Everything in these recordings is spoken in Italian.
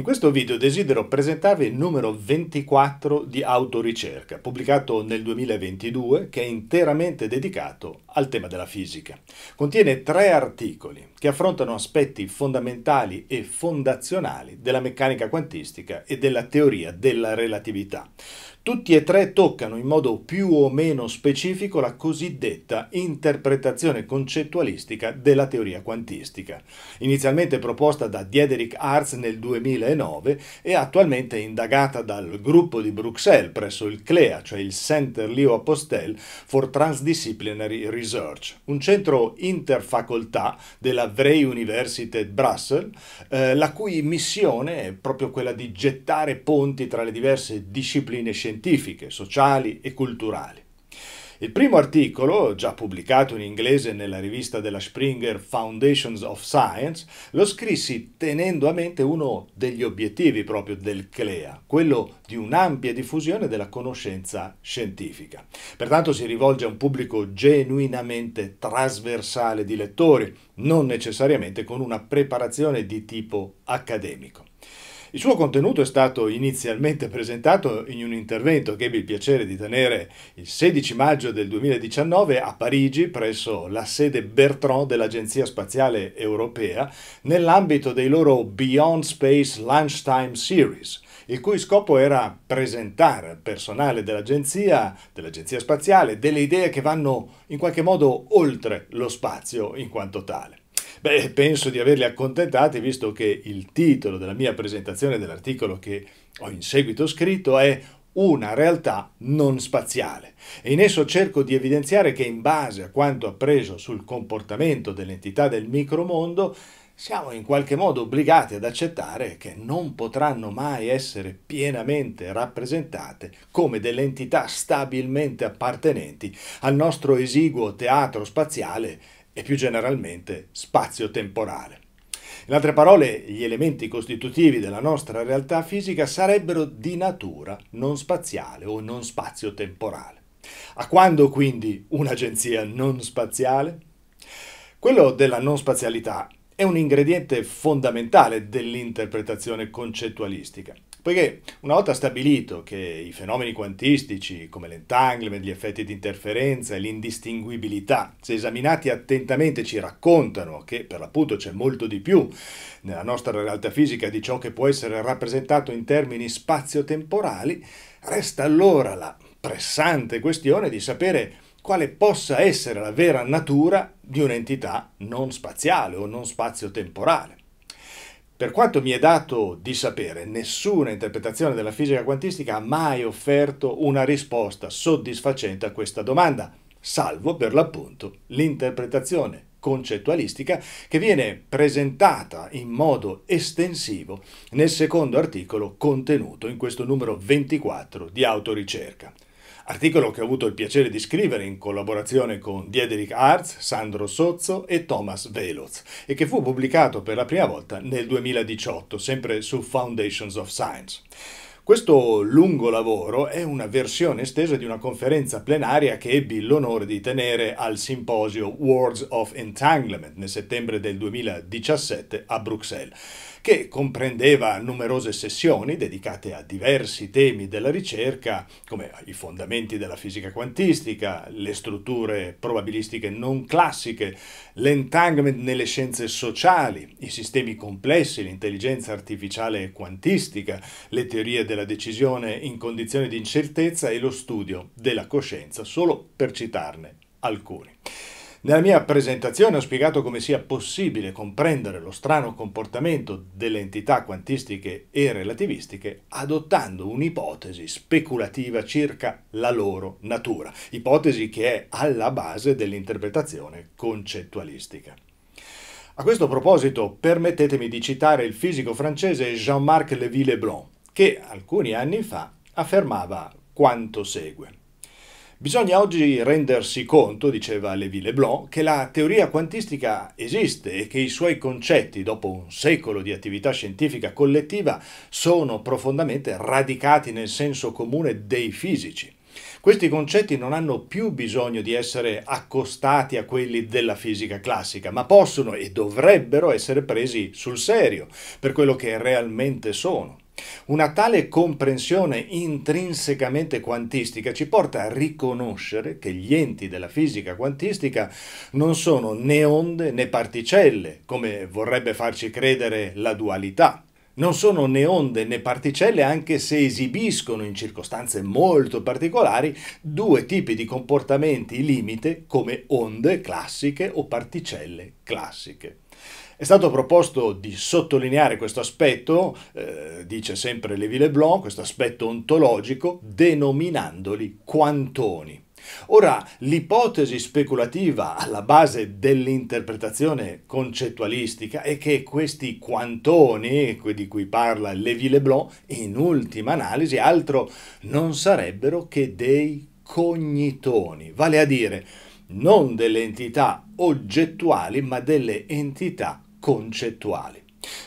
In questo video desidero presentarvi il numero 24 di Autoricerca, pubblicato nel 2022, che è interamente dedicato al tema della fisica. Contiene tre articoli che affrontano aspetti fondamentali e fondazionali della meccanica quantistica e della teoria della relatività. Tutti e tre toccano in modo più o meno specifico la cosiddetta interpretazione concettualistica della teoria quantistica, inizialmente proposta da Diederik Arz nel 2009 e attualmente indagata dal gruppo di Bruxelles presso il CLEA, cioè il Center Leo Apostel for Transdisciplinary Research, un centro interfacoltà della Vrij Universität Brussels, eh, la cui missione è proprio quella di gettare ponti tra le diverse discipline scientifiche scientifiche, sociali e culturali. Il primo articolo, già pubblicato in inglese nella rivista della Springer Foundations of Science, lo scrissi tenendo a mente uno degli obiettivi proprio del CLEA, quello di un'ampia diffusione della conoscenza scientifica. Pertanto si rivolge a un pubblico genuinamente trasversale di lettori, non necessariamente con una preparazione di tipo accademico. Il suo contenuto è stato inizialmente presentato in un intervento che ebbe il piacere di tenere il 16 maggio del 2019 a Parigi presso la sede Bertrand dell'Agenzia Spaziale Europea nell'ambito dei loro Beyond Space Lunchtime Series, il cui scopo era presentare al personale dell'agenzia, dell'agenzia spaziale, delle idee che vanno in qualche modo oltre lo spazio in quanto tale. Beh, penso di averli accontentati visto che il titolo della mia presentazione dell'articolo che ho in seguito scritto è una realtà non spaziale e in esso cerco di evidenziare che in base a quanto appreso sul comportamento dell'entità del micromondo siamo in qualche modo obbligati ad accettare che non potranno mai essere pienamente rappresentate come delle entità stabilmente appartenenti al nostro esiguo teatro spaziale e più generalmente spazio-temporale. In altre parole, gli elementi costitutivi della nostra realtà fisica sarebbero di natura non spaziale o non spazio-temporale. A quando quindi un'agenzia non spaziale? Quello della non spazialità è un ingrediente fondamentale dell'interpretazione concettualistica Poiché una volta stabilito che i fenomeni quantistici come l'entanglement, gli effetti di interferenza e l'indistinguibilità, se esaminati attentamente, ci raccontano che per l'appunto c'è molto di più nella nostra realtà fisica di ciò che può essere rappresentato in termini spazio-temporali, resta allora la pressante questione di sapere quale possa essere la vera natura di un'entità non spaziale o non spazio-temporale. Per quanto mi è dato di sapere, nessuna interpretazione della fisica quantistica ha mai offerto una risposta soddisfacente a questa domanda, salvo per l'appunto l'interpretazione concettualistica che viene presentata in modo estensivo nel secondo articolo contenuto in questo numero 24 di autoricerca. Articolo che ho avuto il piacere di scrivere in collaborazione con Diederik Arz, Sandro Sozzo e Thomas Veloz e che fu pubblicato per la prima volta nel 2018, sempre su Foundations of Science. Questo lungo lavoro è una versione estesa di una conferenza plenaria che ebbi l'onore di tenere al simposio Words of Entanglement nel settembre del 2017 a Bruxelles, che comprendeva numerose sessioni dedicate a diversi temi della ricerca, come i fondamenti della fisica quantistica, le strutture probabilistiche non classiche, l'entanglement nelle scienze sociali, i sistemi complessi, l'intelligenza artificiale quantistica, le teorie della decisione in condizioni di incertezza e lo studio della coscienza, solo per citarne alcuni. Nella mia presentazione ho spiegato come sia possibile comprendere lo strano comportamento delle entità quantistiche e relativistiche adottando un'ipotesi speculativa circa la loro natura, ipotesi che è alla base dell'interpretazione concettualistica. A questo proposito permettetemi di citare il fisico francese Jean-Marc Lévy-Leblanc, che alcuni anni fa affermava quanto segue. Bisogna oggi rendersi conto, diceva Lévi Leblanc, che la teoria quantistica esiste e che i suoi concetti, dopo un secolo di attività scientifica collettiva, sono profondamente radicati nel senso comune dei fisici. Questi concetti non hanno più bisogno di essere accostati a quelli della fisica classica, ma possono e dovrebbero essere presi sul serio per quello che realmente sono. Una tale comprensione intrinsecamente quantistica ci porta a riconoscere che gli enti della fisica quantistica non sono né onde né particelle, come vorrebbe farci credere la dualità. Non sono né onde né particelle anche se esibiscono in circostanze molto particolari due tipi di comportamenti limite come onde classiche o particelle classiche. È stato proposto di sottolineare questo aspetto, eh, dice sempre Levi Leblanc, questo aspetto ontologico, denominandoli quantoni. Ora, l'ipotesi speculativa alla base dell'interpretazione concettualistica è che questi quantoni di cui parla Levi Leblanc, in ultima analisi, altro non sarebbero che dei cognitoni, vale a dire non delle entità oggettuali ma delle entità concettuali.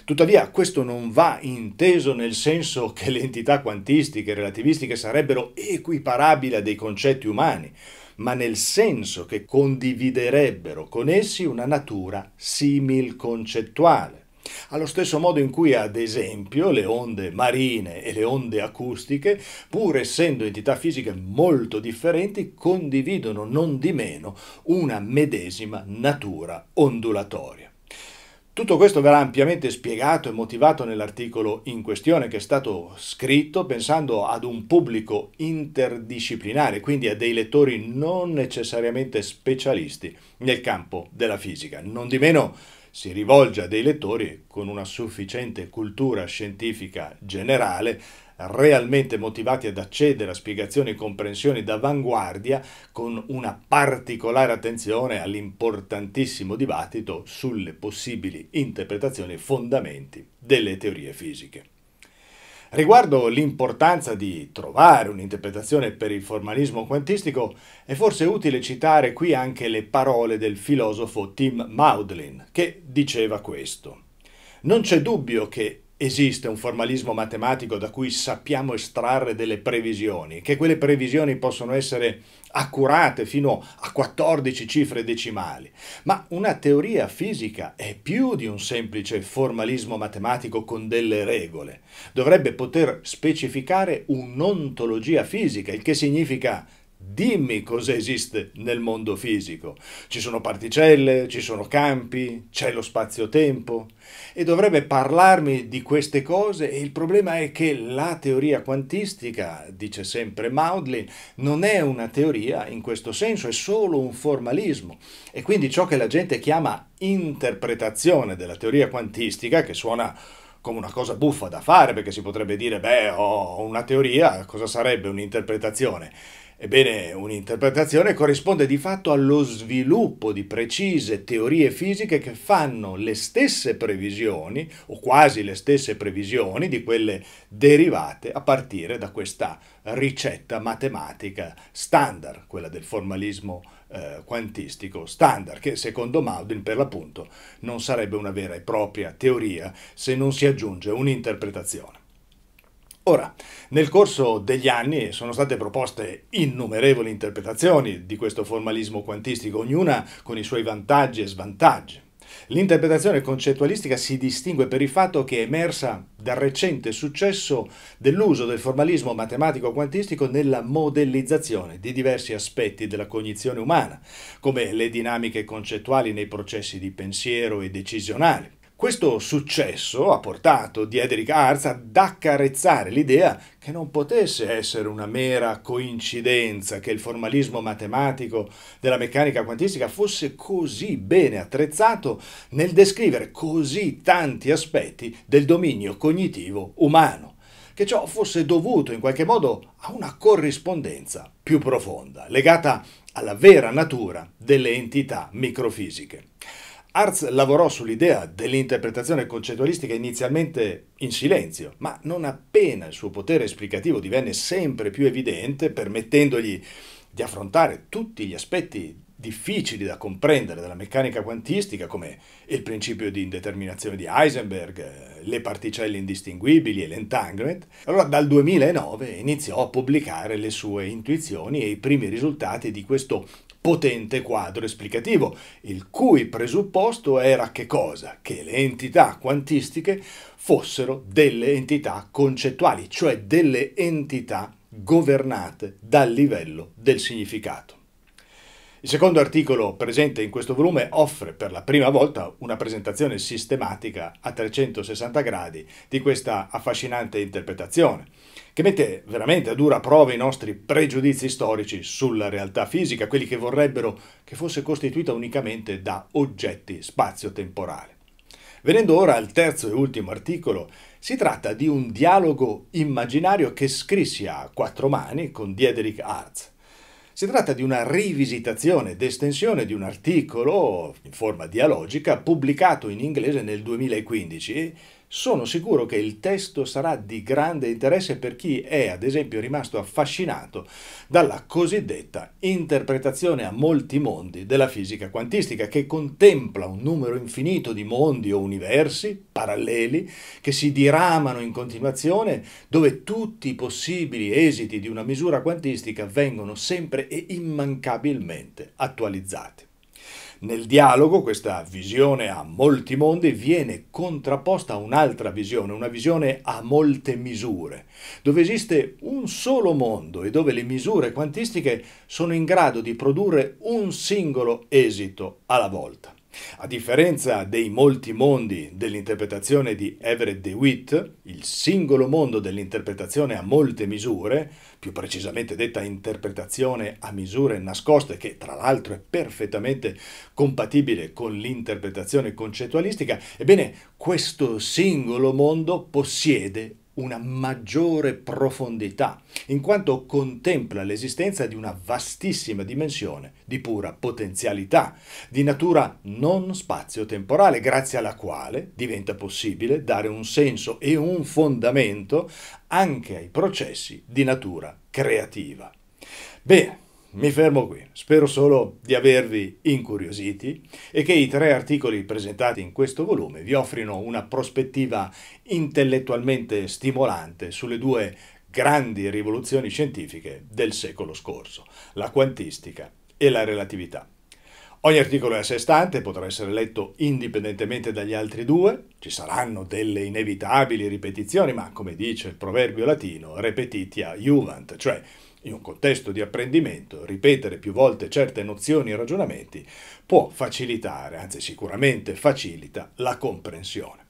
Tuttavia questo non va inteso nel senso che le entità quantistiche e relativistiche sarebbero equiparabili a dei concetti umani, ma nel senso che condividerebbero con essi una natura simil-concettuale. Allo stesso modo in cui, ad esempio, le onde marine e le onde acustiche, pur essendo entità fisiche molto differenti, condividono non di meno una medesima natura ondulatoria. Tutto questo verrà ampiamente spiegato e motivato nell'articolo in questione che è stato scritto pensando ad un pubblico interdisciplinare, quindi a dei lettori non necessariamente specialisti nel campo della fisica. Non di meno si rivolge a dei lettori con una sufficiente cultura scientifica generale realmente motivati ad accedere a spiegazioni e comprensioni d'avanguardia con una particolare attenzione all'importantissimo dibattito sulle possibili interpretazioni e fondamenti delle teorie fisiche. Riguardo l'importanza di trovare un'interpretazione per il formalismo quantistico, è forse utile citare qui anche le parole del filosofo Tim Maudlin, che diceva questo. Non c'è dubbio che esiste un formalismo matematico da cui sappiamo estrarre delle previsioni, che quelle previsioni possono essere accurate fino a 14 cifre decimali, ma una teoria fisica è più di un semplice formalismo matematico con delle regole, dovrebbe poter specificare un'ontologia fisica, il che significa Dimmi cosa esiste nel mondo fisico. Ci sono particelle, ci sono campi, c'è lo spazio-tempo e dovrebbe parlarmi di queste cose e il problema è che la teoria quantistica, dice sempre Maudlin, non è una teoria in questo senso, è solo un formalismo e quindi ciò che la gente chiama interpretazione della teoria quantistica, che suona come una cosa buffa da fare perché si potrebbe dire beh ho una teoria, cosa sarebbe un'interpretazione? Ebbene, un'interpretazione corrisponde di fatto allo sviluppo di precise teorie fisiche che fanno le stesse previsioni, o quasi le stesse previsioni, di quelle derivate a partire da questa ricetta matematica standard, quella del formalismo eh, quantistico standard, che secondo Maudin per l'appunto non sarebbe una vera e propria teoria se non si aggiunge un'interpretazione. Ora, nel corso degli anni sono state proposte innumerevoli interpretazioni di questo formalismo quantistico, ognuna con i suoi vantaggi e svantaggi. L'interpretazione concettualistica si distingue per il fatto che è emersa dal recente successo dell'uso del formalismo matematico quantistico nella modellizzazione di diversi aspetti della cognizione umana, come le dinamiche concettuali nei processi di pensiero e decisionali questo successo ha portato Diedrich Arz ad accarezzare l'idea che non potesse essere una mera coincidenza che il formalismo matematico della meccanica quantistica fosse così bene attrezzato nel descrivere così tanti aspetti del dominio cognitivo umano, che ciò fosse dovuto in qualche modo a una corrispondenza più profonda, legata alla vera natura delle entità microfisiche. Arz lavorò sull'idea dell'interpretazione concettualistica inizialmente in silenzio, ma non appena il suo potere esplicativo divenne sempre più evidente, permettendogli di affrontare tutti gli aspetti difficili da comprendere della meccanica quantistica, come il principio di indeterminazione di Heisenberg, le particelle indistinguibili e l'entanglement, allora dal 2009 iniziò a pubblicare le sue intuizioni e i primi risultati di questo potente quadro esplicativo, il cui presupposto era che cosa? Che le entità quantistiche fossero delle entità concettuali, cioè delle entità governate dal livello del significato. Il secondo articolo presente in questo volume offre per la prima volta una presentazione sistematica a 360 gradi di questa affascinante interpretazione, che mette veramente a dura prova i nostri pregiudizi storici sulla realtà fisica, quelli che vorrebbero che fosse costituita unicamente da oggetti spazio temporale Venendo ora al terzo e ultimo articolo, si tratta di un dialogo immaginario che scrissi a quattro mani con Diederik Arz si tratta di una rivisitazione ed estensione di un articolo in forma dialogica pubblicato in inglese nel 2015 sono sicuro che il testo sarà di grande interesse per chi è, ad esempio, rimasto affascinato dalla cosiddetta interpretazione a molti mondi della fisica quantistica, che contempla un numero infinito di mondi o universi paralleli che si diramano in continuazione, dove tutti i possibili esiti di una misura quantistica vengono sempre e immancabilmente attualizzati. Nel dialogo questa visione a molti mondi viene contrapposta a un'altra visione, una visione a molte misure, dove esiste un solo mondo e dove le misure quantistiche sono in grado di produrre un singolo esito alla volta. A differenza dei molti mondi dell'interpretazione di Everett DeWitt, il singolo mondo dell'interpretazione a molte misure, più precisamente detta interpretazione a misure nascoste, che tra l'altro è perfettamente compatibile con l'interpretazione concettualistica, ebbene questo singolo mondo possiede una maggiore profondità, in quanto contempla l'esistenza di una vastissima dimensione di pura potenzialità, di natura non spazio-temporale, grazie alla quale diventa possibile dare un senso e un fondamento anche ai processi di natura creativa. Bene, mi fermo qui, spero solo di avervi incuriositi e che i tre articoli presentati in questo volume vi offrino una prospettiva intellettualmente stimolante sulle due grandi rivoluzioni scientifiche del secolo scorso, la quantistica e la relatività. Ogni articolo è a sé stante, potrà essere letto indipendentemente dagli altri due, ci saranno delle inevitabili ripetizioni, ma come dice il proverbio latino, repetitia juvent, cioè in un contesto di apprendimento, ripetere più volte certe nozioni e ragionamenti può facilitare, anzi sicuramente facilita, la comprensione.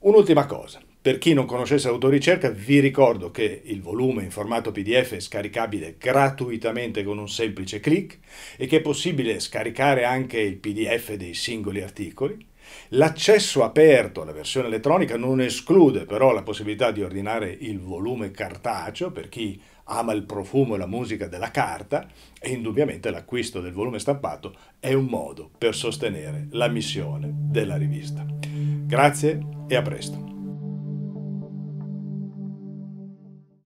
Un'ultima cosa. Per chi non conoscesse Autoricerca, vi ricordo che il volume in formato PDF è scaricabile gratuitamente con un semplice clic e che è possibile scaricare anche il PDF dei singoli articoli. L'accesso aperto alla versione elettronica non esclude però la possibilità di ordinare il volume cartaceo per chi ama il profumo e la musica della carta e indubbiamente l'acquisto del volume stampato è un modo per sostenere la missione della rivista. Grazie e a presto.